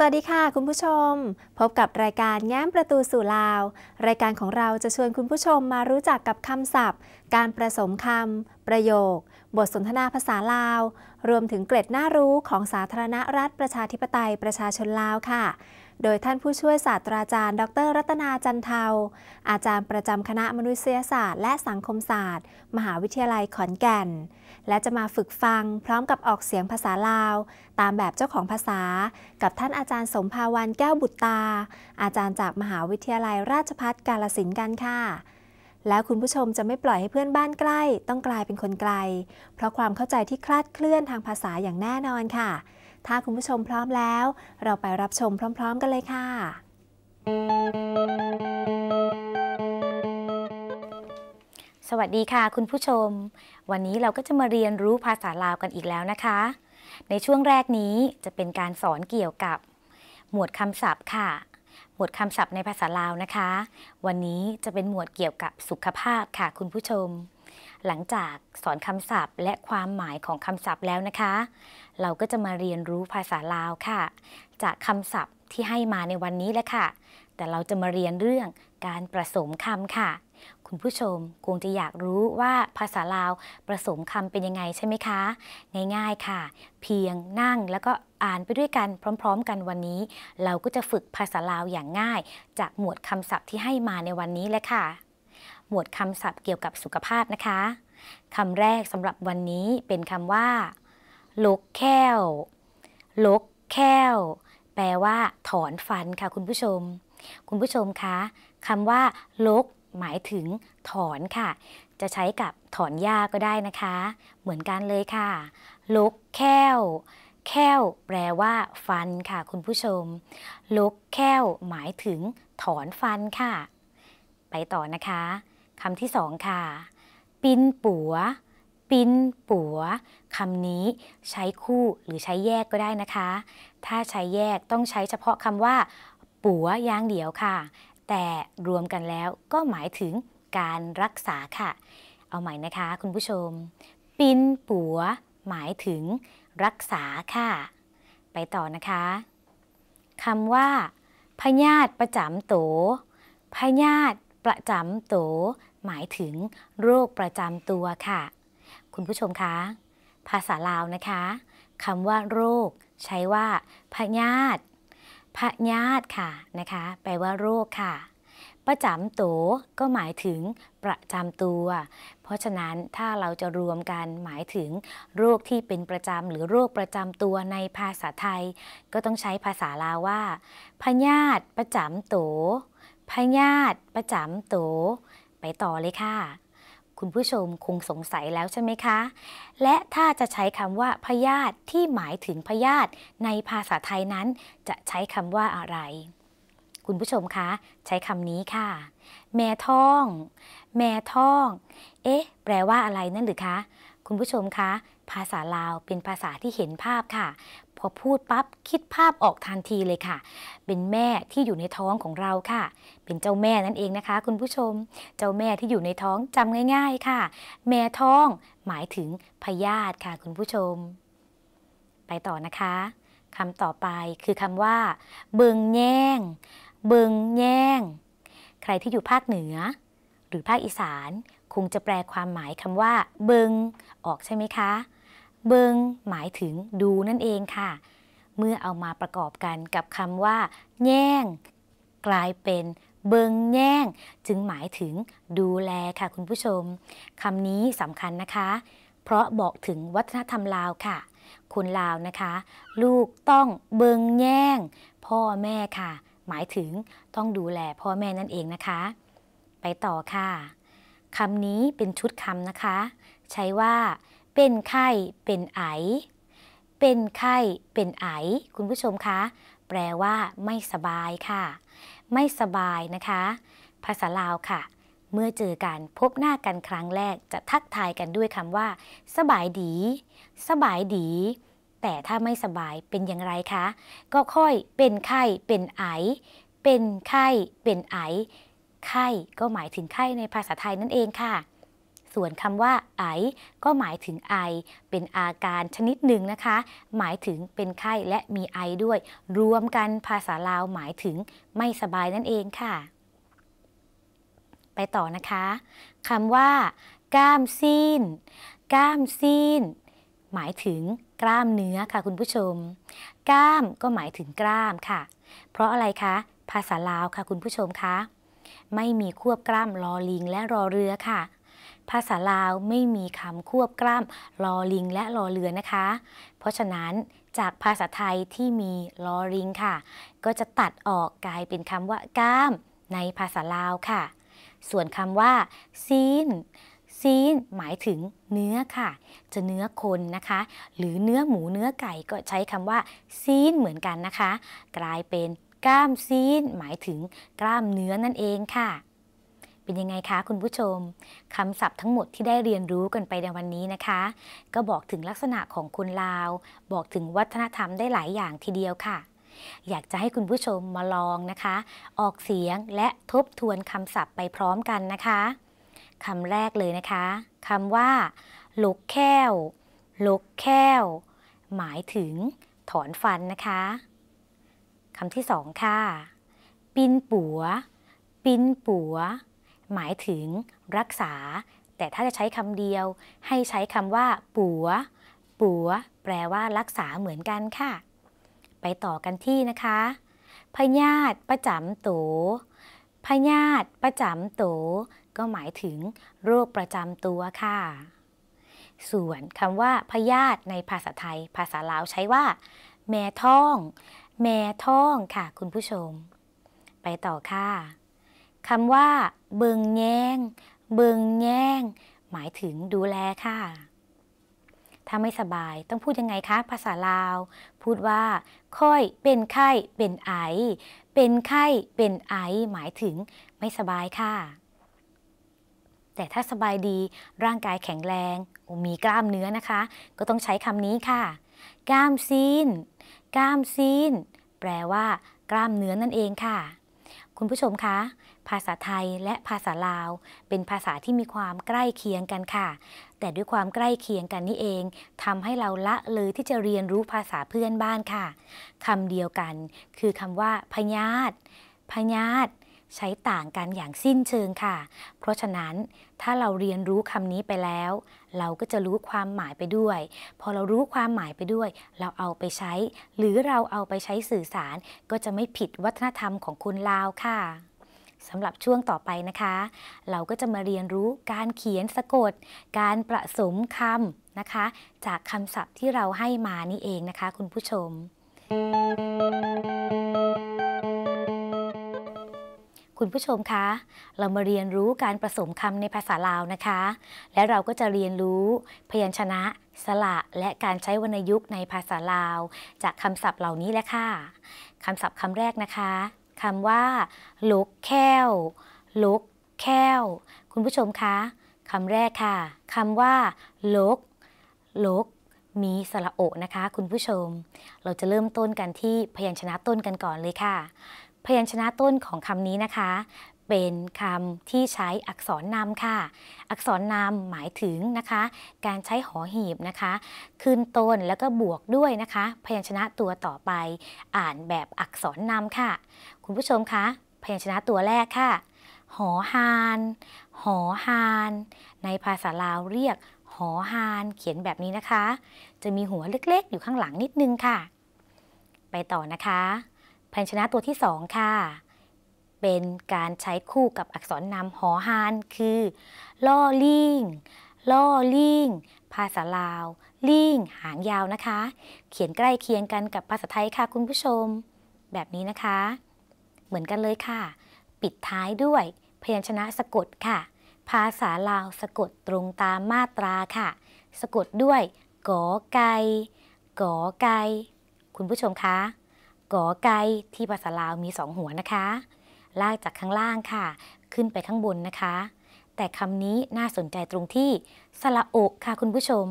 สวัสดีค่ะคุณผู้ชม พบกับรายการแง้มประตูสู่ลาว รายการของเราจะชวนคุณผู้ชมมารู้จักกับคำศัพท์ การประสมคำ ประโยค บทสนทนาภาษาลาว รวมถึงเกร็ดน่ารู้ของสาธารณรัฐประชาธิปไตยประชาชนลาวค่ะโดยท่านผู้ช่วยศาสตราจารย์ดร รัตนาจันเทา อาจารย์ประจำคณะมนุษยศาสตร์และสังคมศาสตร์ มหาวิทยาลัยขอนแก่น และจะมาฝึกฟังพร้อมกับออกเสียงภาษาลาว ตามแบบเจ้าของภาษา กับท่านอาจารย์สมภาวันแก้วบุตตา อาจารย์จากมหาวิทยาลัยราชพัฒกาลสินกันค่ะ แล้วคุณผู้ชมจะไม่ปล่อยให้เพื่อนบ้านใกล้ ต้องกลายเป็นคนไกล เพราะความเข้าใจที่คลาดเคลื่อนทางภาษาอย่างแน่นอนค่ะถ้าคุณผู้ชมพร้อมแล้ว เราไปรับชมพร้อมๆกันเลยค่ะ สวัสดีค่ะคุณผู้ชม วันนี้เราก็จะมาเรียนรู้ภาษาลาวกันอีกแล้วนะคะ ในช่วงแรกนี้จะเป็นการสอนเกี่ยวกับหมวดคำศัพท์ค่ะ หมวดคำศัพท์ในภาษาลาวนะคะ วันนี้จะเป็นหมวดเกี่ยวกับสุขภาพค่ะคุณผู้ชมหลังจากสอนคำศัพท์และความหมายของคำศัพท์แล้วนะคะ เราก็จะมาเรียนรู้ภาษาลาวค่ะ จากคำศัพท์ที่ให้มาในวันนี้แหละค่ะ แต่เราจะมาเรียนเรื่องการประสมคำค่ะ คุณผู้ชมคงจะอยากรู้ว่าภาษาลาวประสมคำเป็นยังไงใช่ไหมคะง่ายๆค่ะ เพียงนั่งแล้วก็อ่านไปด้วยกันพร้อม ๆกันวันนี้ เราก็จะฝึกภาษาลาวอย่างง่าย จากหมวดคำศัพท์ที่ให้มาในวันนี้แหละค่ะหมวดคำศัพท์เกี่ยวกับสุขภาพนะคะคำแรกสำหรับวันนี้เป็นคำว่า ลกแค้วลกแค้วแปลว่า ถอนฟันค่ะคุณผู้ชม คุณผู้ชมคะคำว่าลก หมายถึงถอนค่ะ จะใช้กับถอนหญ้าก็ได้นะคะ เหมือนกันเลยค่ะ ลกแค้วแค้วแปลว่า ฟัน ค่ะ คุณผู้ชม ลกแค้วหมายถึงถอนฟันค่ะ ไปต่อนะคะคำที่สองค่ะ ปินปัว ปินปัวคำนี้ใช้คู่หรือใช้แยกก็ได้นะคะ ถ้าใช้แยกต้องใช้เฉพาะคำว่า ปัวอย่างเดียวค่ะ แต่รวมกันแล้วก็หมายถึงการรักษาค่ะ เอาใหม่นะคะคุณผู้ชม ปินปัวหมายถึงรักษาค่ะ ไปต่อนะคะคำว่าพญาตประจำโตพญาตประจำโตหมายถึง โรคประจำตัวค่ะ คุณผู้ชมคะ ภาษาลาวนะคะคำว่าโรคใช้ว่าพยาธิพยาธิค่ะนะคะ แปลว่า โรคค่ะ ประจำัตก็หมายถึงประจำตัว เพราะฉะนั้นถ้าเราจะรวมกันหมายถึงโรคที่เป็นประจำหรือโรคประจำตัวในภาษาไทย ก็ต้องใช้ภาษาลาวว่าพยาธิประจำัตพยาธิประจำัตไปต่อเลยค่ะ คุณผู้ชมคงสงสัยแล้วใช่ไหมคะ และถ้าจะใช้คำว่าพยาธิที่หมายถึงพยาธิในภาษาไทยนั้น จะใช้คำว่าอะไร คุณผู้ชมคะ ใช้คำนี้ค่ะ แม่ท้อง แม่ท้อง เอ๊ะแปลว่าอะไรนั่นหรือคะคุณผู้ชมคะ ภาษาลาวเป็นภาษาที่เห็นภาพค่ะ พอพูดปั๊บคิดภาพออกทันทีเลยค่ะ เป็นแม่ที่อยู่ในท้องของเราค่ะ เป็นเจ้าแม่นั่นเองนะคะคุณผู้ชม เจ้าแม่ที่อยู่ในท้องจำง่าย ๆค่ะ แม่ท้องหมายถึงพยาธิค่ะคุณผู้ชม ไปต่อนะคะคำต่อไปคือคำว่า เบิงแง่งเบิงแง่งใครที่อยู่ภาคเหนือ หรือภาคอีสานคงจะแปลความหมายคำว่า เบิง ออกใช่ไหมคะ เบิง หมายถึงดูนั่นเองค่ะ เมื่อเอามาประกอบกันกับคำว่า แย่ง กลายเป็น เบิงแย่งจึงหมายถึงดูแลค่ะคุณผู้ชมคำนี้สำคัญนะคะ เพราะบอกถึงวัฒนธรรมลาวค่ะ คนลาวนะคะ ลูกต้องเบิงแย่ง พ่อแม่ค่ะ หมายถึงต้องดูแลพ่อแม่นั่นเองนะคะ ไปต่อค่ะคำนี้เป็นชุดคำนะคะ ใช้ว่า เป็นไข้เป็นไอ เป็นไข้ เป็นไอ คุณผู้ชมคะ แปลว่าไม่สบายค่ะ ไม่สบายนะคะ ภาษาลาวค่ะ เมื่อเจอกันพบหน้ากันครั้งแรก จะทักทายกันด้วยคำว่า สบายดี สบายดี แต่ถ้าไม่สบายเป็นอย่างไรคะก็ค่อย เป็นไข้เป็นไอ เป็นไข้เป็นไอไข้ก็หมายถึงไข้ในภาษาไทยนั่นเองค่ะ ส่วนคำว่าไอ ก็หมายถึงไอเป็นอาการชนิดหนึ่งนะคะ หมายถึงเป็นไข้และมีไอด้วย รวมกันภาษาลาวหมายถึงไม่สบายนั่นเองค่ะ ไปต่อนะคะคำว่า กล้ามซีนกล้ามซีนหมายถึงกล้ามเนื้อค่ะคุณผู้ชม กล้ามก็หมายถึงกล้ามค่ะ เพราะอะไรคะภาษาลาวค่ะคุณผู้ชมคะไม่มีควบกล้ามลอลิง และรอเรือค่ะ ภาษาลาวไม่มีคำควบกล้ามลอลิง และรอเรือนะคะ เพราะฉะนั้นจากภาษาไทยที่มีลอลิงค่ะ ก็จะตัดออกกลายเป็นคำว่ากล้ามในภาษาลาวค่ะ ส่วนคำว่าซีน ซีนหมายถึงเนื้อค่ะ จะเนื้อคนนะคะ หรือเนื้อหมูเนื้อไก่ก็ใช้คำว่าซีนเหมือนกันนะคะ กลายเป็นกล้ามซีนหมายถึงกล้ามเนื้อนั่นเองค่ะ เป็นยังไงคะ คุณผู้ชม คำศัพท์ทั้งหมดที่ได้เรียนรู้กันไปในวันนี้นะคะ ก็บอกถึงลักษณะของคนลาว บอกถึงวัฒนธรรมได้หลายอย่างทีเดียวค่ะ อยากจะให้คุณผู้ชมมาลองนะคะ ออกเสียงและทบทวนคำศัพท์ไปพร้อมกันนะคะคำแรกเลยนะคะคำว่า ลกแค้วลกแค้วหมายถึงถอนฟันนะคะคำที่สองค่ะ ปินปัว ปินปัว หมายถึง รักษา แต่ถ้าจะใช้คำเดียวให้ใช้คำว่า ปัวปัวแปลว่ารักษาเหมือนกันค่ะ ไปต่อกันที่นะคะพญาติประจำโตพญาติประจำโตก็หมายถึง โรคประจำตัวค่ะ ส่วนคำว่าพยาธิในภาษาไทย ภาษาลาวใช้ว่า แม่ท้องแม่ท้องค่ะคุณผู้ชม ไปต่อค่ะคำว่า เบิงแยงเบิงแยง หมายถึงดูแลค่ะ ถ้าไม่สบายต้องพูดยังไงคะภาษาลาวพูดว่า ค่อยเป็นไข้ เป็นไอ เป็นไข้เป็นไอ หมายถึงไม่สบายค่ะ แต่ถ้าสบายดีร่างกายแข็งแรงมีกล้ามเนื้อนะคะ ก็ต้องใช้คำนี้ค่ะกล้ามซีนกล้ามซีน แปลว่า กล้ามเนื้อนั่นเองค่ะ คุณผู้ชมคะภาษาไทยและภาษาลาว เป็นภาษาที่มีความใกล้เคียงกันค่ะ แต่ด้วยความใกล้เคียงกันนี่เอง ทำให้เราละเลยที่จะเรียนรู้ภาษาเพื่อนบ้านค่ะ คำเดียวกัน คือคำว่า พญาตพญาตใช้ต่างกันอย่างสิ้นเชิงค่ะ เพราะฉะนั้นถ้าเราเรียนรู้คำนี้ไปแล้ว เราก็จะรู้ความหมายไปด้วย พอเรารู้ความหมายไปด้วย เราเอาไปใช้ หรือเราเอาไปใช้สื่อสาร ก็จะไม่ผิดวัฒนธรรมของคนลาวค่ะสำหรับช่วงต่อไปนะคะ เราก็จะมาเรียนรู้การเขียนสะกด การประสมคำนะคะ จากคำศัพท์ที่เราให้มานี่เองนะคะ คุณผู้ชม Thank you. คุณผู้ชมคะ เรามาเรียนรู้การผสมคำในภาษาลาวนะคะ และเราก็จะเรียนรู้พยัญชนะ สระ และการใช้วรรณยุกต์ในภาษาลาว จากคำศัพท์เหล่านี้แหละค่ะคำศัพท์คำแรกนะคะ คำว่า ลกแค้วลก แค้วคุณผู้ชมคะคำแรกค่ะ คำว่า ลก ลก มีสระโอนะคะ คุณผู้ชม เราจะเริ่มต้นกันที่พยัญชนะต้นกันก่อนเลยค่ะพยัญชนะต้นของคำนี้นะคะ เป็นคำที่ใช้อักษรนำค่ะ อักษรนำหมายถึงนะคะ การใช้หอหีบนะคะ ขึ้นต้นแล้วก็บวกด้วยนะคะ พยัญชนะตัวต่อไป อ่านแบบอักษรนำค่ะ คุณผู้ชมคะพยัญชนะตัวแรกค่ะหอหานหอหาน ในภาษาลาวเรียก หอหานเขียนแบบนี้นะคะ จะมีหัวเล็กๆอยู่ข้างหลังนิดนึงค่ะ ไปต่อนะคะพยันชนะตัวที่สองค่ะ เป็นการใช้คู่กับอักษรนำหอฮานคือ ล่อลิงล่อลิงภาษาลาวลิงหางยาวนะคะ เขียนใกล้เคียงกันกับภาษาไทยค่ะ คุณผู้ชม แบบนี้นะคะ เหมือนกันเลยค่ะ ปิดท้ายด้วย พยัญชนะสะกดค่ะ ภาษาลาวสะกดตรงตามมาตราค่ะ สะกดด้วย กอไก่กอไก่คุณผู้ชมคะกอไก่ที่ภาษาลาวมีสองหัวนะคะ ลากจากข้างล่างค่ะ ขึ้นไปข้างบนนะคะ แต่คำนี้น่าสนใจตรงที่ สระโอกค่ะคุณผู้ชม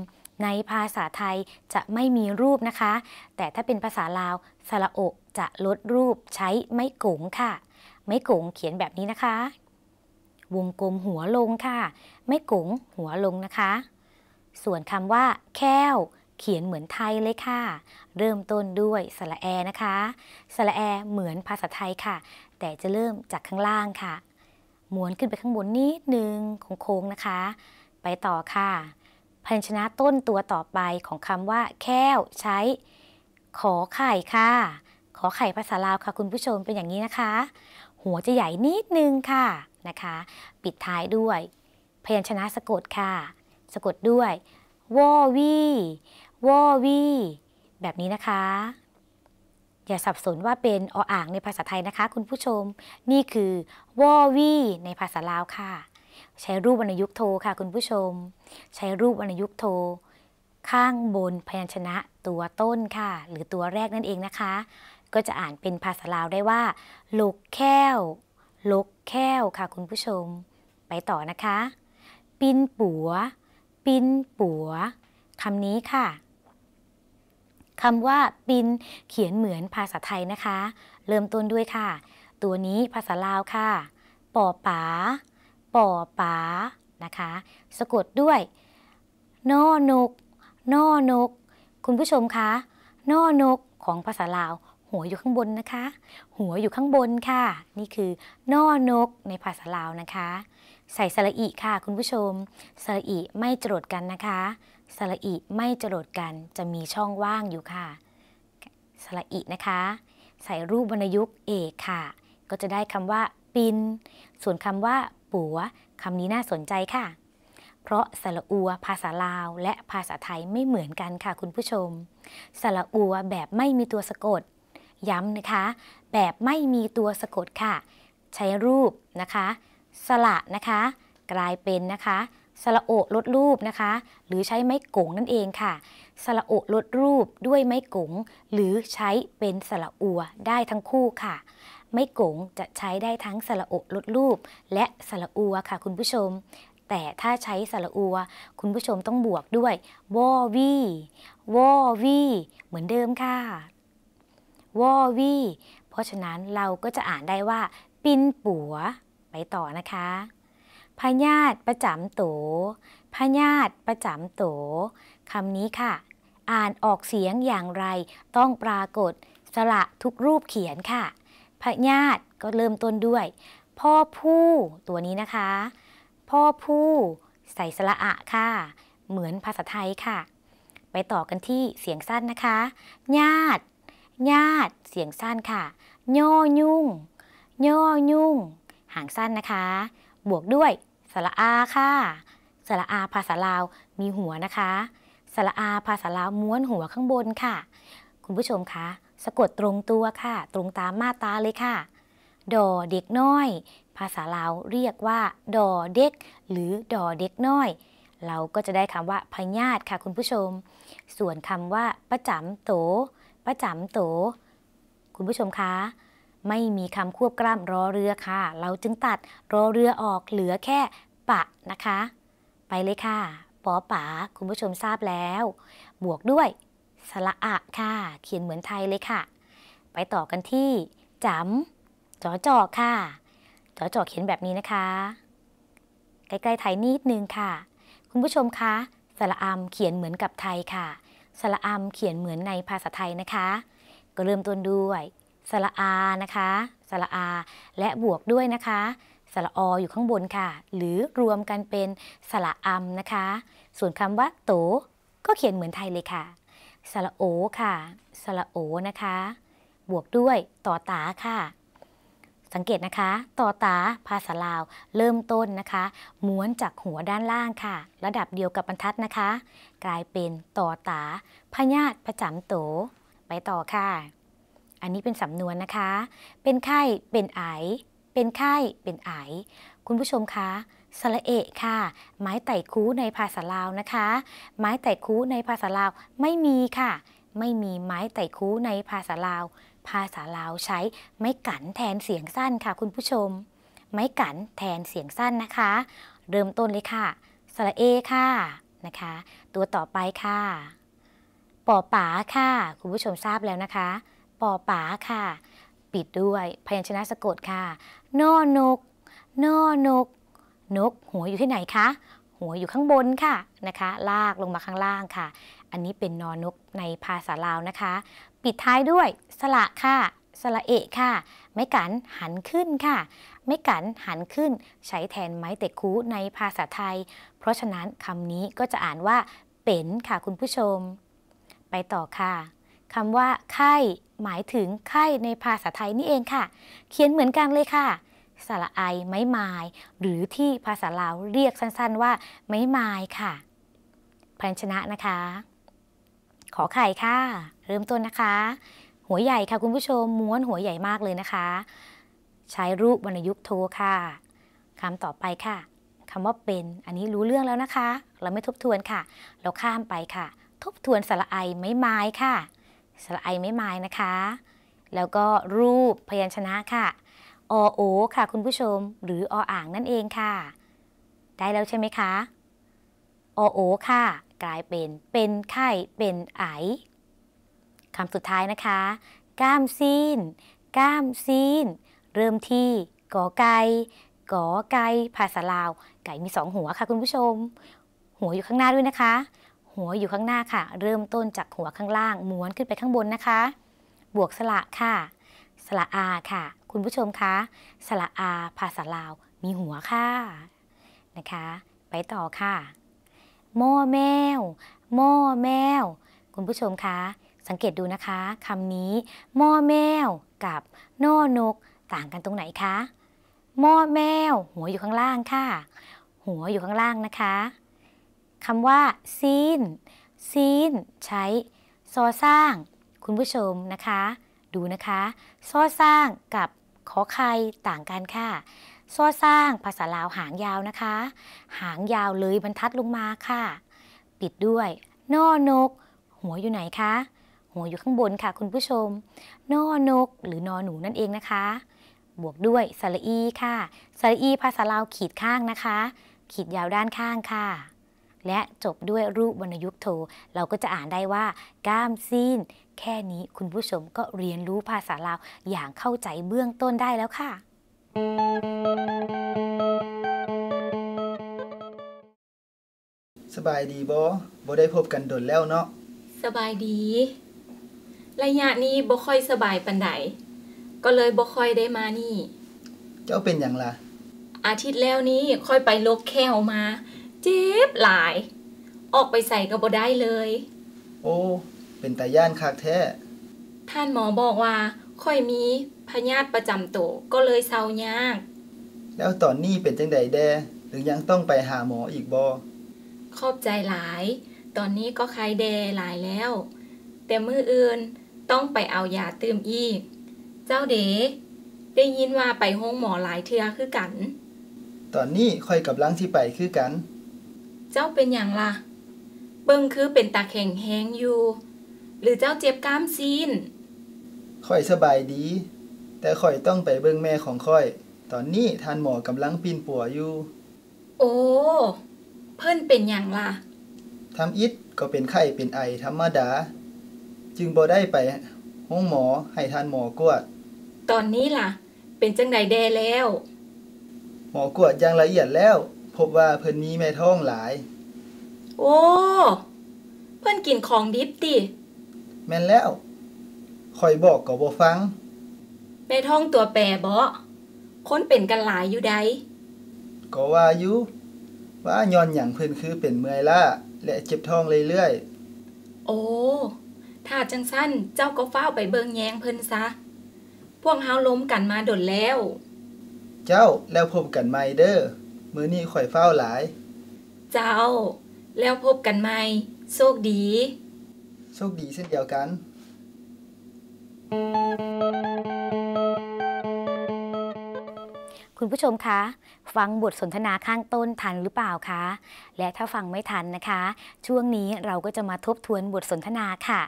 ในภาษาไทยจะไม่มีรูปนะคะ แต่ถ้าเป็นภาษาลาวสระโอกจะลดรูปใช้ไม้โกงค่ะ ไม้โกงเขียนแบบนี้นะคะ วงกลมหัวลงค่ะ ไม้โกงหัวลงนะคะ ส่วนคำว่าแค้วเขียนเหมือนไทยเลยค่ะ เริ่มต้นด้วยสระแอนะคะ สระแอเหมือนภาษาไทยค่ะ แต่จะเริ่มจากข้างล่างค่ะ หมวนขึ้นไปข้างบนนิดนึงโค้งๆนะคะ ไปต่อค่ะ พยัญชนะต้นตัวต่อไปของคำว่าแค้วใช้ ขอไข่ค่ะ ขอไข่ภาษาลาวค่ะ คุณผู้ชมเป็นอย่างนี้นะคะ หัวจะใหญ่นิดนึงค่ะ นะคะ ปิดท้ายด้วยพยัญชนะสะกดค่ะ สะกดด้วยวอวีวอวีแบบนี้นะคะ อย่าสับสนว่าเป็นออ่างในภาษาไทยนะคะ คุณผู้ชม นี่คือวอวีในภาษาลาวค่ะ ใช้รูปวรรณยุกโทค่ะ คุณผู้ชม ใช้รูปวรรณยุกโท ข้างบนพยัญชนะตัวต้นค่ะ หรือตัวแรกนั่นเองนะคะ ก็จะอ่านเป็นภาษาลาวได้ว่า ลกแค้วลกแค้วค่ะ คุณผู้ชม ไปต่อนะคะ ปินปัว ปินปัวคำนี้ค่ะคำว่าปินเขียนเหมือนภาษาไทยนะคะ เริ่มต้นด้วยค่ะ ตัวนี้ภาษาลาวค่ะปอป๋าปอป๋านะคะ สะกดด้วย นอนก นอนก คุณผู้ชมคะ นอนกของภาษาลาว หัวอยู่ข้างบนนะคะ หัวอยู่ข้างบนค่ะ นี่คือนอนกในภาษาลาวนะคะ ใส่สระอีค่ะคุณผู้ชม สระอีไม่จรดกันนะคะสระอิไม่จรดกันจะมีช่องว่างอยู่ค่ะสระอิ นะคะ ใส่รูปวรรณยุกต์เอกค่ะ ก็จะได้คำว่าปิน ส่วนคำว่าปัวคำนี้น่าสนใจค่ะ เพราะสระอัว ภาษาลาวและภาษาไทยไม่เหมือนกันค่ะคุณผู้ชมสระอัวแบบไม่มีตัวสะกด ย้ำนะคะ แบบไม่มีตัวสะกดค่ะ ใช้รูปนะคะสระนะคะ กลายเป็นนะคะสระโอลดรูปนะคะ หรือใช้ไม้กงนั่นเองค่ะสระโอลดรูปด้วยไม้กงหรือใช้เป็นสระอัวได้ทั้งคู่ค่ะ ไม้กงจะใช้ได้ทั้งสระโอลดรูป และสระอัวค่ะคุณผู้ชม แต่ถ้าใช้สระอัว คุณผู้ชมต้องบวกด้วยวอวีวอวีเหมือนเดิมค่ะวอวีเพราะฉะนั้นเราก็จะอ่านได้ว่า ปินปัว ไปต่อนะคะพญาตประจำัตพญาตประจำัตคำนี้ค่ะ อ่านออกเสียงอย่างไร ต้องปรากฏสระทุกรูปเขียนค่ะ พญาตก็เริ่มต้นด้วย พ่อผู้ ตัวนี้นะคะ พ่อผู้ใส่สระอะค่ะ เหมือนภาษาไทยค่ะ ไปต่อกันที่เสียงสั้นนะคะ ญาติ ญาติ เสียงสั้นค่ะ ย่อยุ่ง ย่อยุ่ง หางสั้นนะคะ บวกด้วยสระอาค่ะ สระอาภาษาลาวมีหัวนะคะ สระอาภาษาลาวม้วนหัวข้างบนค่ะ คุณผู้ชมคะสะกดตรงตัวค่ะ ตรงตามมาตาเลยค่ะ ดอเด็กน้อย ภาษาลาวเรียกว่า ดอเด็ก หรือดอเด็กน้อย เราก็จะได้คำว่าพญาตค่ะ คุณผู้ชม ส่วนคำว่าประจำ โต ประจำ โต คุณผู้ชมคะไม่มีคำควบกล้ำรอเรือค่ะ เราจึงตัดรอเรือออกเหลือแค่ปะนะคะ ไปเลยค่ะปอป๋าคุณผู้ชมทราบแล้ว บวกด้วย สระอะค่ะ เขียนเหมือนไทยเลยค่ะ ไปต่อกันที่จำจอจอค่ะจอจอเขียนแบบนี้นะคะ ใกล้ๆไทยนิดนึงค่ะ คุณผู้ชมคะ สระอาเขียนเหมือนกับไทยค่ะ สระอาเขียนเหมือนในภาษาไทยนะคะ ก็เริ่มต้นด้วยสระอา นะคะ สระอา และบวกด้วยนะคะ สระออยู่ข้างบนค่ะ หรือรวมกันเป็นสระอัมนะคะ ส่วนคำว่าโต ก็เขียนเหมือนไทยเลยค่ะ สระโอ ค่ะ สระโอ นะคะ บวกด้วยต่อตา ค่ะ สังเกตนะคะ ต่อตาภาษาลาว เริ่มต้นนะคะม้วนจากหัวด้านล่างค่ะ ระดับเดียวกับบรรทัดนะคะ กลายเป็นต่อตาพญาตประจำโต ไปต่อค่ะอันนี้เป็นสำนวนนะคะ เป็นไข้เป็นไอ เป็นไข้เป็นไอ คุณผู้ชมคะ สระเอะค่ะ ไม้ไต่คูในภาษาลาวนะคะ ไม้ไต่คูในภาษาลาวไม่มีค่ะ ไม่มีไม้ไต่คูในภาษาลาว ภาษาลาวใช้ไม้กันแทนเสียงสั้นค่ะ คุณผู้ชม ไม้กันแทนเสียงสั้นนะคะ เริ่มต้นเลยค่ะ สระเอค่ะ นะคะ ตัวต่อไปค่ะป่อป๋าค่ะ คุณผู้ชมทราบแล้วนะคะปอป๋าค่ะ ปิดด้วยพยัญชนะสะกดค่ะนอนกนอนก นก หัวอยู่ที่ไหนคะหัวอยู่ข้างบนค่ะนะคะ ลากลงมาข้างล่างค่ะ อันนี้เป็นนอนกในภาษาลาวนะคะ ปิดท้ายด้วยสระค่ะสระเอค่ะ ไม้กันหันขึ้นค่ะ ไม้กันหันขึ้นใช้แทนไม้เตะคูในภาษาไทย เพราะฉะนั้นคำนี้ก็จะอ่านว่า เป็นค่ะคุณผู้ชม ไปต่อค่ะคำว่าไข้หมายถึงไข้ในภาษาไทยนี่เองค่ะ เขียนเหมือนกันเลยค่ะสระไอไม้ไม้หรือที่ภาษาลาวเรียกสั้น ๆ ว่า ไม้ไม้ค่ะพันชนะนะคะ ขอไข่ค่ะ เริ่มต้นนะคะ หัวใหญ่ค่ะคุณผู้ชมม้วนหัวใหญ่มากเลยนะคะ ใช้รูปวรรณยุกต์โทค่ะ คำต่อไปค่ะ คำว่าเป็น อันนี้รู้เรื่องแล้วนะคะ เราไม่ทบทวนค่ะ เราข้ามไปค่ะ ทบทวนสระไอไม้ไม้ค่ะสระไอไม่ไม้นะคะ แล้วก็รูปพยัญชนะค่ะอโอค่ะคุณผู้ชม หรือออ่างนั่นเองค่ะ ได้แล้วใช่ไหมคะอโอค่ะ กลายเป็นเป็นไข้เป็นไอคำสุดท้ายนะคะ ก้าม ซีนก้ามซีน เริ่มที่กอไก่กอไก่ภาษาลาว ไก่มีสองหัวค่ะคุณผู้ชม หัวอยู่ข้างหน้าด้วยนะคะหัวอยู่ข้างหน้าค่ะ เริ่มต้นจากหัวข้างล่างม้วนขึ้นไปข้างบนนะคะ บวกสระ ค่ะ สระ อา ค่ะ คุณผู้ชมคะ สระ อาภาษาลาวมีหัวค่ะ นะคะ ไปต่อค่ะหม้อแมวหม้อแมว คุณผู้ชมคะสังเกตดูนะคะคำนี้หม้อแมว กับนอนก ต่างกันตรงไหนคะหม้อแมว หัวอยู่ข้างล่างค่ะ หัวอยู่ข้างล่างนะคะคำว่าซีน ซีนใช้ซอสร้างคุณผู้ชมนะคะ ดูนะคะซอสร้างกับขอใครต่างกันค่ะซอสร้างภาษาลาวหางยาวนะคะ หางยาวเลยบรรทัดลงมาค่ะปิดด้วยนอนก หัวอยู่ไหนคะ หัวอยู่ข้างบนค่ะ คุณผู้ชม นอนกหรือนอหนู นั่นเองนะคะ บวกด้วยสระอีค่ะสระอี ภาษาลาวขีดข้างนะคะ ขีดยาวด้านข้างค่ะและจบด้วยรูปวรรณยุกต์โท เราก็จะอ่านได้ว่าก้ามซีนแค่นี้คุณผู้ชมก็เรียนรู้ภาษาลาวอย่างเข้าใจเบื้องต้นได้แล้วค่ะ สบายดีบอบอได้พบกันโดนแล้วเนาะสบายดี ระยะนี้บ่ค่อยสบายปันใดก็เลยบ่ค่อยได้มานี่ เจ้าเป็นอย่างล่ะอาทิตย์แล้วนี้ค่อยไปลกแควมาเจ็บหลาย ออกไปใส่ก็บ่ได้เลย โอ้ เป็นตาย่านคักแท้ ท่านหมอบอกว่า ค่อยมีพยาธิประจำตัวก็เลยเซายาก แล้วตอนนี้เป็นจังใดแดหรือยังต้องไปหาหมออีกบอขอบใจหลาย ตอนนี้ก็คลายแดหลายแล้ว แต่มืออื่นต้องไปเอายาตืมอีก เจ้าเด๋ได้ยินว่าไปห้องหมอหลายเทือคือกัน ตอนนี้ค่อยกับลังที่ไปคือกันเจ้าเป็นอย่างล่ะ เบิ่งคือเป็นตาแข็งแห้งอยู่ หรือเจ้าเจ็บกล้ามซีนค่อยสบายดี แต่ค่อยต้องไปเบิ่งแม่ของค่อย ตอนนี้ท่านหมอกำลังปีนปัวอยู่ โอ้เพิ่นเป็นอย่างล่ะทำอิดก็เป็นไข้เป็นไอธรรมดา จึงบ่ได้ไป ห้องหมอให้ท่านหมอกวด ตอนนี้ล่ะ เป็นจังไดแดแล้ว หมอกวดอย่างละเอียดแล้วพบว่าเพิ่นมีแม่ท้องหลาย โอ้เพิ่นกินของดิบติ แม่นแล้วคอยบอกก็บ่ฟัง แม่ท้องตัวแปรบ่คนเป็นกันหลายอยู่ใดก็ว่าอยู่ว่าย้อนหยังเพิ่นคือเป็นเมื่อยล้าและเจ็บท้องเรื่อยๆโอ้ถ้าจังสั้นเจ้าก็เฝ้าไปเบิงแยงเพิ่นซะ พวกเฮาล้มกันมาดนแล้ว เจ้าแล้วพบกันใหม่เด้อมื่อนี้ข่อยเฝ้าหลาย เจ้า แล้วพบกันใหม่โชคดีโชคดีเช่นเดียวกันคุณผู้ชมคะฟังบทสนทนาข้างต้นทันหรือเปล่าคะ และถ้าฟังไม่ทันนะคะ ช่วงนี้เราก็จะมาทบทวนบทสนทนาค่ะ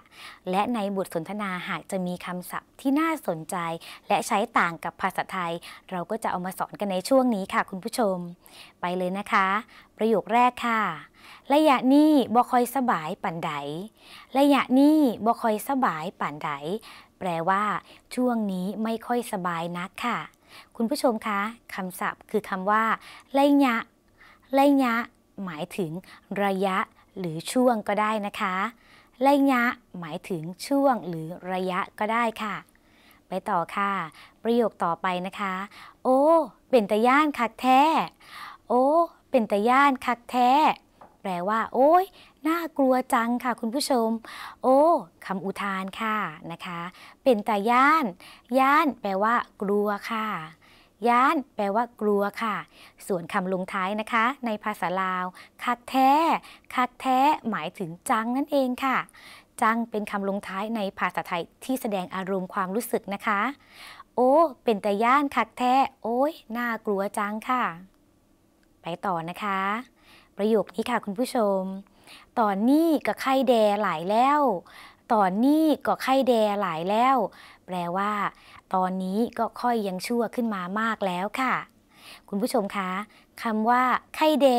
และในบทสนทนาหากจะมีคำศัพท์ที่น่าสนใจ และใช้ต่างกับภาษาไทย เราก็จะเอามาสอนกันในช่วงนี้ค่ะคุณผู้ชม ไปเลยนะคะ ประโยคแรกค่ะ ระยะนี้บ่คอยสบายป่นไดระยะนี้บ่คอยสบายป่นไดแปลว่า ช่วงนี้ไม่ค่อยสบายนักค่ะคุณผู้ชมคะคำศัพท์คือคำว่าระยะระยะหมายถึงระยะหรือช่วงก็ได้นะคะระยะ หมายถึงช่วงหรือระยะก็ได้ค่ะ ไปต่อค่ะ ประโยคต่อไปนะคะ โอ้เป็นตาย่านคักแท้โอ้เป็นตาย่านคักแท้ แปลว่าโอ้ยน่ากลัวจังค่ะคุณผู้ชม โอ้คำอุทานค่ะนะคะ เป็นแต่ย่านย่าน แปลว่ากลัวค่ะย่าน แปลว่า กลัวค่ะ ส่วนคำลงท้ายนะคะ ในภาษาลาว คักแท้คักแท้ หมายถึงจังนั่นเองค่ะ จังเป็นคำลงท้ายในภาษาไทยที่แสดงอารมณ์ความรู้สึกนะคะ โอ้เป็นแต่ย่าน คักแท้โอ้ย น่ากลัวจังค่ะ ไปต่อนะคะ ประโยคนี้ค่ะคุณผู้ชมตอนนี้ก็ไข่แดหลายแล้ว ตอนนี้ก็ไข่แดหลายแล้ว แปลว่า ตอนนี้ก็ค่อยยังชั่วขึ้นมามากแล้วค่ะ คุณผู้ชมคะคำว่า ไข่แด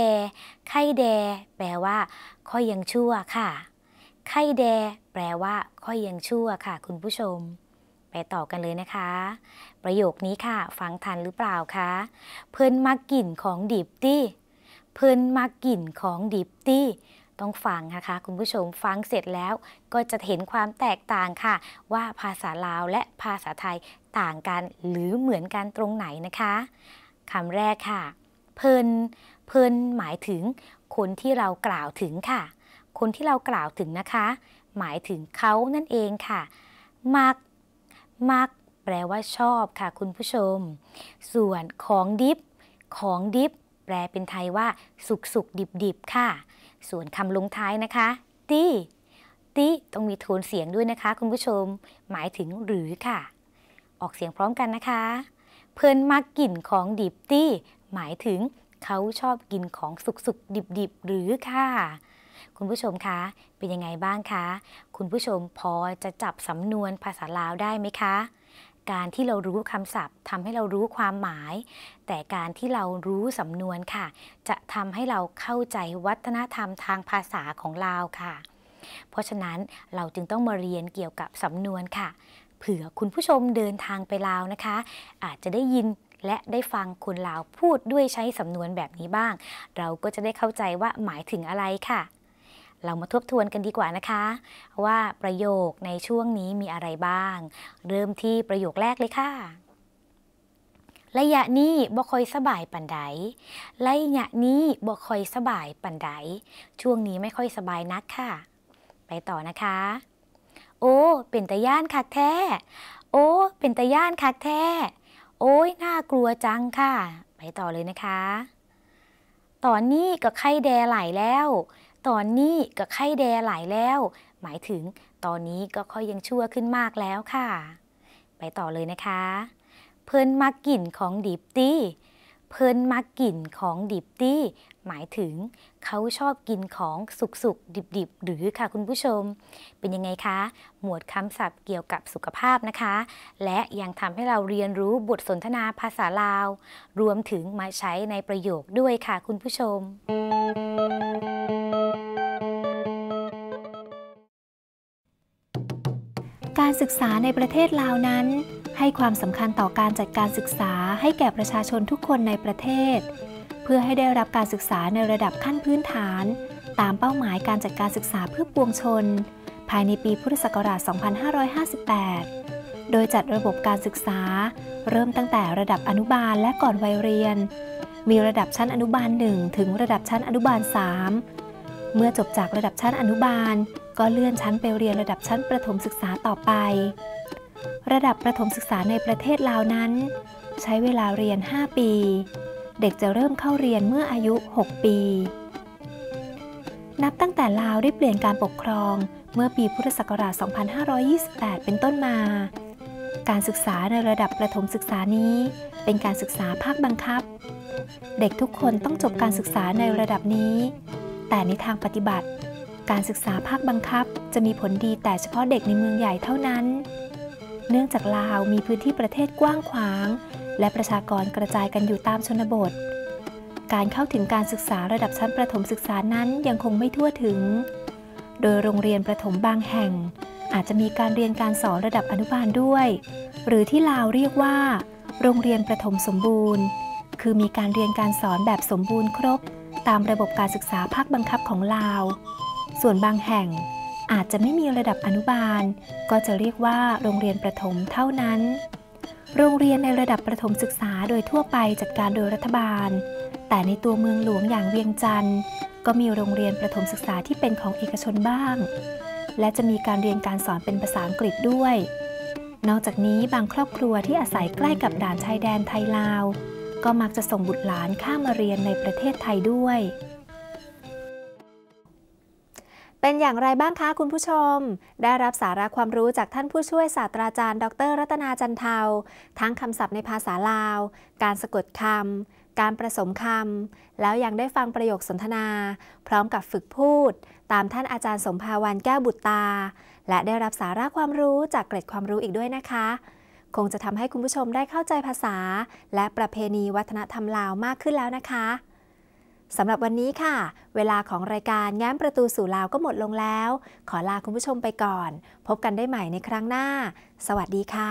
ไข่แดแปลว่า ค่อยยังชั่วค่ะ ไข่แดแปลว่า ค่อยยังชั่วค่ะ คุณผู้ชมไปต่อกันเลยนะคะ ประโยคนี้ค่ะ ฟังทันหรือเปล่าคะเพิ่นมากลิ่นของดิบตี้เพิ่นมากลิ่นของดิบตี้ต้องฟังนะคะคุณผู้ชมฟังเสร็จแล้วก็จะเห็นความแตกต่างค่ะ ว่าภาษาลาวและภาษาไทยต่างกันหรือเหมือนกันตรงไหนนะคะคำแรกค่ะ เพลินเพลินหมายถึงคนที่เรากล่าวถึงค่ะ คนที่เรากล่าวถึงนะคะ หมายถึงเขานั่นเองค่ะ มัก มัก แปลว่าชอบค่ะคุณผู้ชม ส่วนของดิบของดิบแปลเป็นไทยว่าสุกสุกดิบดิบค่ะส่วนคำลงท้ายนะคะตีตีต้องมีโทนเสียงด้วยนะคะ คุณผู้ชม หมายถึงหรือค่ะ ออกเสียงพร้อมกันนะคะ เพลินมากกลิ่นของดิบตี้หมายถึงเขาชอบกินของสุกสุกดิบดิบหรือค่ะ คุณผู้ชมคะ เป็นยังไงบ้างคะ คุณผู้ชมพอจะจับสำนวนภาษาลาวได้ไหมคะการที่เรารู้คำศัพท์ทำให้เรารู้ความหมาย แต่การที่เรารู้สำนวนค่ะ จะทำให้เราเข้าใจวัฒนธรรมทางภาษาของเราค่ะ เพราะฉะนั้นเราจึงต้องมาเรียนเกี่ยวกับสำนวนค่ะ เผื่อคุณผู้ชมเดินทางไปลาวนะคะ อาจจะได้ยินและได้ฟังคนลาวพูดด้วยใช้สำนวนแบบนี้บ้าง เราก็จะได้เข้าใจว่าหมายถึงอะไรค่ะเรามาทบทวนกันดีกว่านะคะ ว่าประโยคในช่วงนี้มีอะไรบ้าง เริ่มที่ประโยคแรกเลยค่ะระยะนี้บ่คอยสบายปันไดระยะนี้บ่คอยสบายปันไดช่วงนี้ไม่ค่อยสบายนักค่ะ ไปต่อนะคะ โอ้ เป็นตาย่านคักแท้โอ้ เป็นตาย่านคักแท้ โอ้ยน่ากลัวจังค่ะ ไปต่อเลยนะคะ ตอนนี้ก็ไข้แดไหลแล้วตอนนี้ก็ไข้แดหลายแล้ว หมายถึงตอนนี้ก็ค่อยยังชั่วขึ้นมากแล้วค่ะ ไปต่อเลยนะคะ เพิ่นมากลิ่นของดิบตี้เพิ่นมากกลิ่นของดิบตี้หมายถึงเขาชอบกินของสุกๆดิบๆ หรือค่ะคุณผู้ชม เป็นยังไงคะ หมวดคำศัพท์เกี่ยวกับสุขภาพนะคะ และยังทำให้เราเรียนรู้บทสนทนาภาษาลาว รวมถึงมาใช้ในประโยคด้วยค่ะ คุณผู้ชมการศึกษาในประเทศลาวนั้น ให้ความสำคัญต่อการจัดการศึกษาให้แก่ประชาชนทุกคนในประเทศ เพื่อให้ได้รับการศึกษาในระดับขั้นพื้นฐาน ตามเป้าหมายการจัดการศึกษาเพื่อปวงชน ภายในปีพุทธศักราช 2558 โดยจัดระบบการศึกษา เริ่มตั้งแต่ระดับอนุบาลและก่อนวัยเรียน มีระดับชั้นอนุบาล 1 ถึงระดับชั้นอนุบาล 3 เมื่อจบจากระดับชั้นอนุบาลก็เลื่อนชั้นไปเรียนระดับชั้นประถมศึกษาต่อไป ระดับประถมศึกษาในประเทศลาวนั้น ใช้เวลาเรียน 5 ปี เด็กจะเริ่มเข้าเรียนเมื่ออายุ 6 ปี นับตั้งแต่ลาวได้เปลี่ยนการปกครองเมื่อปีพุทธศักราช 2528 เป็นต้นมา การศึกษาในระดับประถมศึกษานี้ เป็นการศึกษาภาคบังคับ เด็กทุกคนต้องจบการศึกษาในระดับนี้ แต่ในทางปฏิบัติการศึกษาภาคบังคับจะมีผลดีแต่เฉพาะเด็กในเมืองใหญ่เท่านั้น เนื่องจากลาวมีพื้นที่ประเทศกว้างขวาง และประชากรกระจายกันอยู่ตามชนบท การเข้าถึงการศึกษาระดับชั้นประถมศึกษานั้นยังคงไม่ทั่วถึง โดยโรงเรียนประถมบางแห่ง อาจจะมีการเรียนการสอนระดับอนุบาลด้วย หรือที่ลาวเรียกว่า โรงเรียนประถมสมบูรณ์ คือมีการเรียนการสอนแบบสมบูรณ์ครบตามระบบการศึกษาภาคบังคับของลาวส่วนบางแห่งอาจจะไม่มีระดับอนุบาล ก็จะเรียกว่าโรงเรียนประถมเท่านั้น โรงเรียนในระดับประถมศึกษาโดยทั่วไปจัดการโดยรัฐบาล แต่ในตัวเมืองหลวงอย่างเวียงจันทร์ก็มีโรงเรียนประถมศึกษาที่เป็นของเอกชนบ้าง และจะมีการเรียนการสอนเป็นภาษาอังกฤษด้วย นอกจากนี้บางครอบครัวที่อาศัยใกล้กับด่านชายแดนไทยลาวก็มักจะส่งบุตรหลานข้ามมาเรียนในประเทศไทยด้วยเป็นอย่างไรบ้างคะ คุณผู้ชม ได้รับสาระความรู้จากท่านผู้ช่วยศาสตราจารย์ดร รัตนาจันเทา ทั้งคำศัพท์ในภาษาลาว การสะกดคำ การประสมคำแล้วยังได้ฟังประโยคสนทนา พร้อมกับฝึกพูด ตามท่านอาจารย์สมภาวันแก้วบุตรตา และได้รับสาระความรู้จากเกร็ดความรู้อีกด้วยนะคะ คงจะทำให้คุณผู้ชมได้เข้าใจภาษา และประเพณีวัฒนธรรมลาวมากขึ้นแล้วนะคะสำหรับวันนี้ค่ะเวลาของรายการแง้มประตูสู่ลาวก็หมดลงแล้ว ขอลาคุณผู้ชมไปก่อน พบกันได้ใหม่ในครั้งหน้า สวัสดีค่ะ